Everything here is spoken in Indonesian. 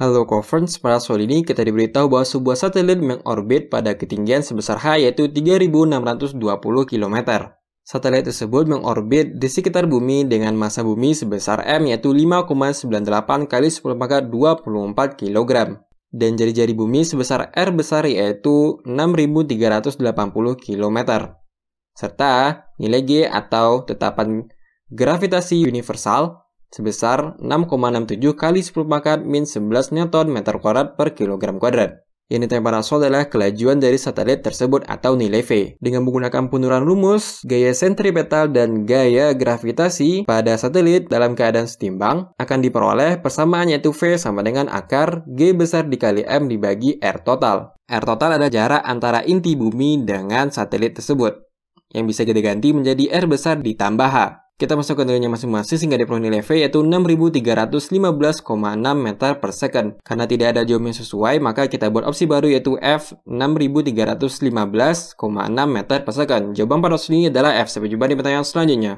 Halo Conference, pada sore ini kita diberitahu bahwa sebuah satelit mengorbit pada ketinggian sebesar H yaitu 3620 km. Satelit tersebut mengorbit di sekitar bumi dengan massa bumi sebesar M yaitu 5,98 kali 10 pangkat 24 kg dan jari-jari bumi sebesar R besar yaitu 6380 km serta nilai G atau tetapan gravitasi universal sebesar 6,67 kali 10 pangkat min 11 Newton meter kuadrat per kilogram kuadrat. Yang ditanya para soal adalah kelajuan dari satelit tersebut atau nilai V. Dengan menggunakan penurunan rumus, gaya sentripetal dan gaya gravitasi pada satelit dalam keadaan setimbang akan diperoleh persamaan yaitu V sama dengan akar G besar dikali M dibagi R total. R total adalah jarak antara inti bumi dengan satelit tersebut, yang bisa diganti menjadi R besar ditambah H. Kita masuk ke nilainya masing-masing sehingga diperoleh nilai V yaitu 6315,6 meter per second. Karena tidak ada jawaban yang sesuai, maka kita buat opsi baru yaitu F 6315,6 meter per second. Jawaban pada opsi ini adalah F. Sampai jumpa di pertanyaan selanjutnya.